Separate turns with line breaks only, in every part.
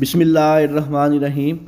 बिसमीम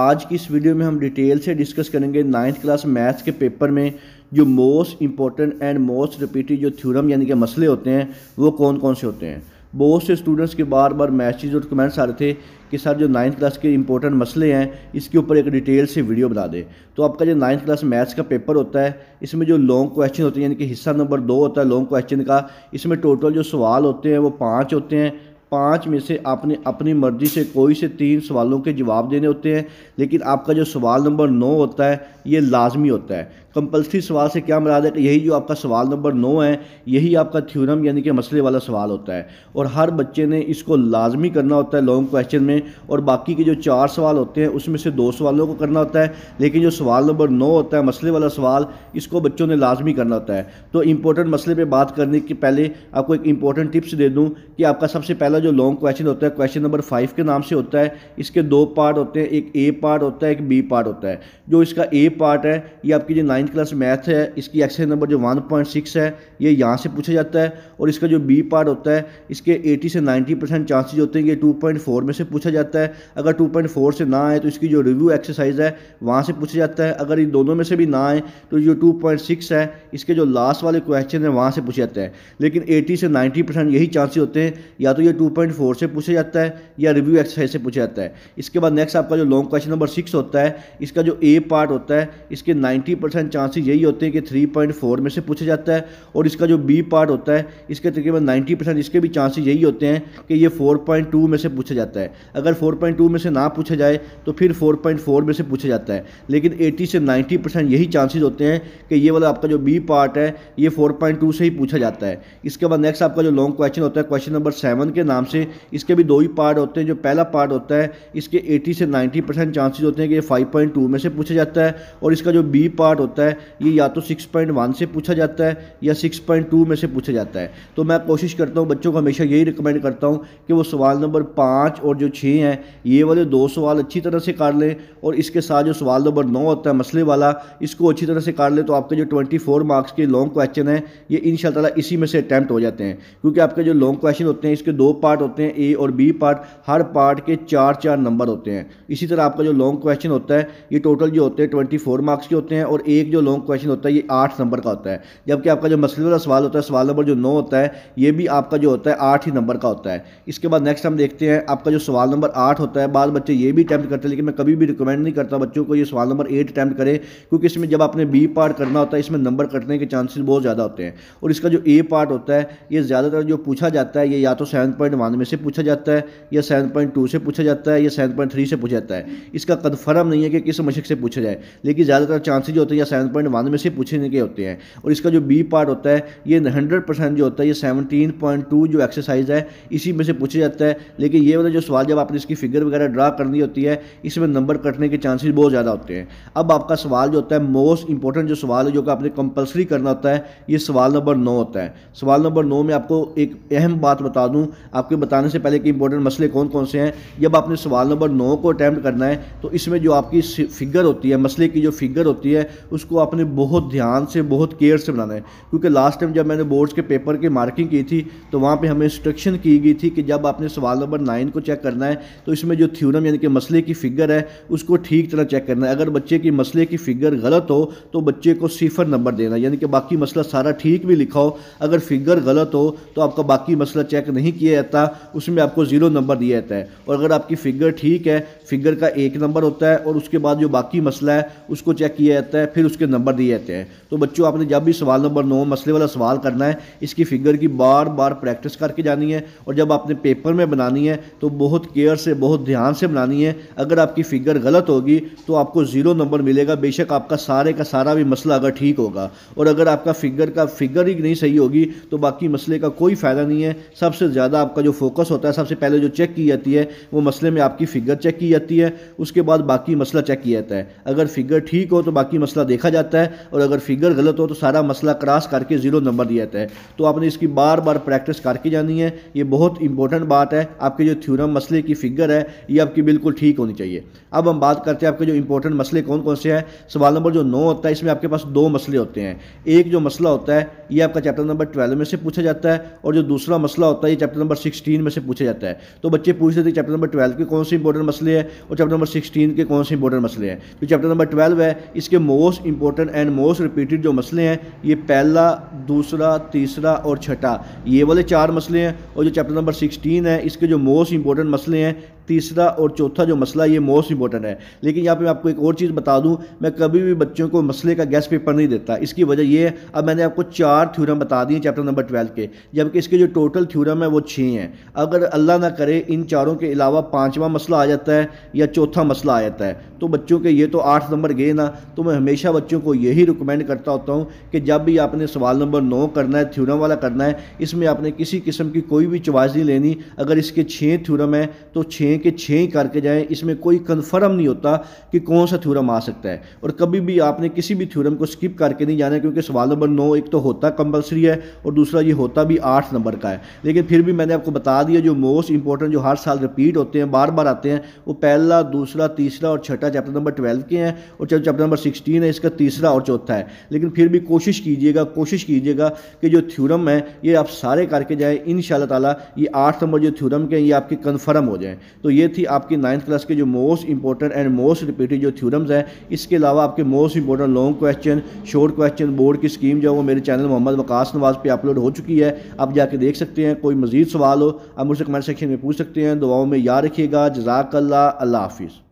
आज की इस वीडियो में हम डिटेल से डिस्कस करेंगे नाइन्थ क्लास मैथ्स के पेपर में जो most important and most repeated जो थ्योरम यानी कि मसले होते हैं वो कौन कौन से होते हैं बहुत से स्टूडेंट्स के बार बार मैसेज और कमेंट्स आ रहे थे कि सर जो नाइन्थ क्लास के इंपॉर्टेंट मसले हैं इसके ऊपर एक डिटेल से वीडियो बना दें तो आपका जो नाइन्थ क्लास मैथ्स का पेपर होता है इसमें जो लॉन्ग क्वेश्चन होते हैं यानी कि हिस्सा नंबर दो होता है लॉन्ग क्वेश्चन का इसमें टोटल जो सवाल होते हैं वो पाँच होते हैं पाँच में से आपने अपनी मर्जी से कोई से तीन सवालों के जवाब देने होते हैं लेकिन आपका जो सवाल नंबर नौ होता है ये लाजमी होता है कंपल्सरी सवाल से क्या मराद है कि तो यही जो आपका सवाल नंबर नौ है यही आपका थ्योरम यानी कि मसले वाला सवाल होता है और हर बच्चे ने इसको लाजमी करना होता है लॉन्ग क्वेश्चन में और बाकी के जो चार सवाल होते हैं उसमें से दो सवालों को करना होता है लेकिन जो सवाल नंबर नौ होता है मसले वाला सवाल इसको बच्चों ने लाजमी करना होता है तो इंपॉर्टेंट मसले पर बात करने के पहले आपको एक इंपॉर्टेंट टिप्स दे दूँ कि आपका सबसे पहला जो लॉन्ग क्वेश्चन होता है क्वेश्चन नंबर फाइव के नाम से होता है इसके दो पार्ट होते हैं एक ए पार्ट होता है एक बी पार्ट होता है जो इसका ए पार्ट है ये आपकी जो नाइन नाइन्थ क्लास मैथ है इसकी एक्सरसाइज नंबर जो वन पॉइंट सिक्स है ये यहाँ से पूछा जाता है और इसका जो बी पार्ट होता है इसके एटी से नाइन्टी परसेंट चांसेज होते हैं कि टू पॉइंट फोर में से पूछा जाता है अगर टू पॉइंट फोर से ना आए तो इसकी जो रिव्यू एक्सरसाइज है वहाँ से पूछा जाता है अगर इन दोनों में से भी ना आए तो जो टू पॉइंट सिक्स है इसके जो लास्ट वाले क्वेश्चन है वहाँ से पूछा जाता है लेकिन एटी से नाइन्टी परसेंट यही चांसेज होते हैं या तो ये टू पॉइंट फोर से पूछा जाता है या रिव्यू एक्सरसाइज से पूछा जाता है इसके बाद नेक्स्ट आपका जो लॉन्ग क्वेश्चन नंबर सिक्स होता है इसका जो ए पार्ट होता है इसके नाइन्टी परसेंट चांसेस यही होते हैं कि थ्री पॉइंट फोर में से पूछा जाता है और इसका जो बी पार्ट होता है इसके तकरीबन नाइन्टी परसेंट इसके भी चांसेस यही होते हैं कि ये फोर पॉइंट टू में से पूछा जाता है अगर फोर पॉइंट टू में से ना पूछा जाए तो फिर फोर पॉइंट फोर में से पूछा जाता है लेकिन एटी से नाइन्टी परसेंट यही चांसेज होते हैं कि ये वाला आपका जो बी पार्ट है ये फोर पॉइंट टू से ही पूछा जाता है इसके बाद नेक्स्ट आपका जो लॉन्ग क्वेश्चन होता है क्वेश्चन नंबर सेवन के नाम से इसके भी दो ही पार्ट होते हैं जो पहला पार्ट होता है इसके एटी से नाइन्टी परसेंट चांसेज होते हैं कि ये फाइव पॉइंट टू में से पूछा जाता है और इसका जो बी पार्ट होता है जाता है ये या तो 6.1 से पूछा जाता है या 6.2 में से पूछा जाता है तो मैं कोशिश करता हूँ बच्चों को हमेशा यही रिकमेंड करता हूँ कि वो सवाल नंबर पाँच और जो छः हैं ये वाले दो सवाल अच्छी तरह से काट लें और इसके साथ जो सवाल नंबर नौ होता है मसले वाला इसको अच्छी तरह से काट लें तो आपके जो ट्वेंटी मार्क्स के लॉन्ग क्वेश्चन हैं ये इन इसी में से अटैम्प्ट हो जाते हैं क्योंकि आपके जो लॉन्ग क्वेश्चन होते हैं इसके दो पार्ट होते हैं ए और बी पार्ट हर पार्ट के चार चार नंबर होते हैं इसी तरह आपका जो लॉन्ग क्वेश्चन होता है ये टोटल जो होते हैं ट्वेंटी मार्क्स के होते हैं और एक जो लॉन्ग क्वेश्चन होता है ये आठ नंबर का होता है जबकि आपका जो मसले वाला सवाल होता है सवाल नंबर जो नौ होता है ये भी आपका जो होता है आठ ही नंबर का होता है इसके बाद नेक्स्ट हम देखते हैं आपका जो सवाल नंबर आठ होता है बाद बच्चे ये भी अटैम्प्ट करते हैं लेकिन मैं कभी भी रिकमेंड नहीं करता बच्चों को ये सवाल नंबर एट अटैम्प्ट करें क्योंकि इसमें जब आपने बी पार्ट करना होता है इसमें नंबर कटने के चांसेस बहुत ज़्यादा होते हैं और इसका जो ए पार्ट होता है ये ज़्यादातर जो पूछा जाता है ये या तो सेवन पॉइंट वन में से पूछा जाता है या सेवन पॉइंट टू से पूछा जाता है या सेवन पॉइंट थ्री से पूछा जाता है इसका कन्फर्म नहीं है कि किस मशक से पूछा जाए लेकिन ज़्यादातर चांसेज होते हैं या सेवन पॉइंट वन में से पूछने के होते हैं और इसका जो बी पार्ट होता है ये हंड्रेड परसेंट जो होता है ये सेवनटीन पॉइंट टू जो एक्सरसाइज है इसी में से पूछा जाता है लेकिन ये वाला जो सवाल जब आपने इसकी फिगर वगैरह ड्रा करनी होती है इसमें नंबर कटने के चांसेज बहुत ज़्यादा होते हैं अब आपका सवाल जो होता है मोस्ट इंपॉर्टेंट जो सवाल है जो कि आपने कंपलसरी करना होता है ये सवाल नंबर नौ होता है सवाल नंबर नौ में आपको एक अहम बात बता दूँ आपके बताने से पहले कि इंपॉर्टेंट मसले कौन कौन से हैं जब आपने सवाल नंबर नौ को अटैम्प्ट करना है तो इसमें जो आपकी फिगर होती है मसले की जो फिगर होती है उसको इसको आपने बहुत ध्यान से बहुत केयर से बनाना है क्योंकि लास्ट टाइम जब मैंने बोर्ड्स के पेपर की मार्किंग की थी तो वहाँ पे हमें इंस्ट्रक्शन की गई थी कि जब आपने सवाल नंबर नाइन को चेक करना है तो इसमें जो थ्योरम यानी कि मसले की फिगर है उसको ठीक तरह चेक करना है अगर बच्चे की मसले की फिगर गलत हो तो बच्चे को सिफर नंबर देना यानी कि बाकी मसला सारा ठीक भी लिखा हो अगर फिगर गलत हो तो आपका बाकी मसला चेक नहीं किया जाता उसमें आपको ज़ीरो नंबर दिया जाता है और अगर आपकी फिगर ठीक है फिगर का एक नंबर होता है और उसके बाद जो बाकी मसला है उसको चेक किया जाता है फिर उसके इसके नंबर दिए जाते हैं तो बच्चों आपने जब भी सवाल नंबर नौ मसले वाला सवाल करना है इसकी फिगर की बार बार प्रैक्टिस करके जानी है और जब आपने पेपर में बनानी है तो बहुत केयर से बहुत ध्यान से बनानी है अगर आपकी फिगर गलत होगी तो आपको ज़ीरो नंबर मिलेगा बेशक आपका सारे का सारा भी मसला अगर ठीक होगा और अगर आपका फिगर का फिगर ही नहीं सही होगी तो बाकी मसले का कोई फ़ायदा नहीं है सबसे ज़्यादा आपका जो फोकस होता है सबसे पहले जो चेक की जाती है वो मसले में आपकी फ़िगर चेक की जाती है उसके बाद बाकी मसला चेक किया जाता है अगर फिगर ठीक हो तो बाकी मसला देख लिखा जाता है और अगर फिगर गलत हो तो सारा मसला क्रॉस करके ज़ीरो नंबर दिया जाता है तो आपने इसकी बार बार प्रैक्टिस करके जानी है ये बहुत इंपॉर्टेंट बात है आपके जो थ्यूरम मसले की फिगर है ये आपकी बिल्कुल ठीक होनी चाहिए अब हम बात करते हैं आपके जो इंपॉर्टेंट मसले कौन कौन से हैं सवाल नंबर जो नौ होता है इसमें आपके पास दो मसले होते हैं एक जो मसला होता है ये आपका चैप्टर नंबर ट्वेल्व में से पूछा जाता है और जो दूसरा मसला होता है ये चैप्टर नंबर सिक्सटीन में से पूछा जाता है तो बच्चे पूछ रहे थे चैप्टर नंबर ट्वेल्व के कौन से इंपॉर्टेंट मसले हैं और चैप्टर नंबर सिक्सटीन के कौन से इंपॉर्टेंट मसले हैं तो चैप्टर नंबर ट्वेल्व है इसके most important and most repeated जो मसले हैं ये पहला दूसरा तीसरा और छठा ये वाले चार मसले हैं और जो चैप्टर नंबर सिक्सटीन है इसके जो मोस्ट इंपॉर्टेंट मसले हैं तीसरा और चौथा जो मसला ये मोस्ट इंपॉर्टेंट है लेकिन यहाँ पे मैं आपको एक और चीज़ बता दूँ मैं कभी भी बच्चों को मसले का गैस पेपर नहीं देता इसकी वजह ये है अब मैंने आपको चार थ्योरम बता दिए चैप्टर नंबर ट्वेल्व के जबकि इसके जो टोटल थ्योरम है वो छः हैं अगर अल्लाह ना करे इन चारों के अलावा पाँचवा मसला आ जाता है या चौथा मसला आ जाता है तो बच्चों के ये तो आठ नंबर गए ना तो मैं हमेशा बच्चों को यही रिकमेंड करता होता हूँ कि जब भी आपने सवाल नंबर नौ करना है थ्योरम वाला करना है इसमें आपने किसी किस्म की कोई भी चॉइस नहीं लेनी अगर इसके छः थ्योरम हैं तो छः कि छः ही करके जाएं इसमें कोई कन्फर्म नहीं होता कि कौन सा थ्योरम आ सकता है और कभी भी आपने किसी भी थ्योरम को स्किप करके नहीं जाना क्योंकि सवाल नंबर नौ एक तो होता कंपलसरी है और दूसरा ये होता भी आठ नंबर का है लेकिन फिर भी मैंने आपको बता दिया जो मोस्ट इंपॉर्टेंट जो हर साल रिपीट होते हैं बार बार आते हैं वो पहला दूसरा तीसरा और छठा चैप्टर नंबर ट्वेल्व के हैं और चैप्टर नंबर सिक्सटीन है इसका तीसरा और चौथा है लेकिन फिर भी कोशिश कीजिएगा कोशिश कीजिएगा कि जो थ्योरम है ये आप सारे करके जाएँ इन ताला ये आठ नंबर जो थ्योरम के हैं ये आपके कन्फर्म हो जाएँ तो ये थी आपकी नाइन्थ क्लास के जो most important and most repeated जो थ्योरम्स हैं इसके अलावा आपके most important long question short question board की स्कीम जो है वो मेरे चैनल मोहम्मद वकास नवाज पर अपलोड हो चुकी है आप जाके देख सकते हैं कोई मजीद सवाल हो आप मुझसे कमेंट सेक्शन में पूछ सकते हैं दुआओं में याद रखिएगा जजाकल्ला अल्लाह हाफिज़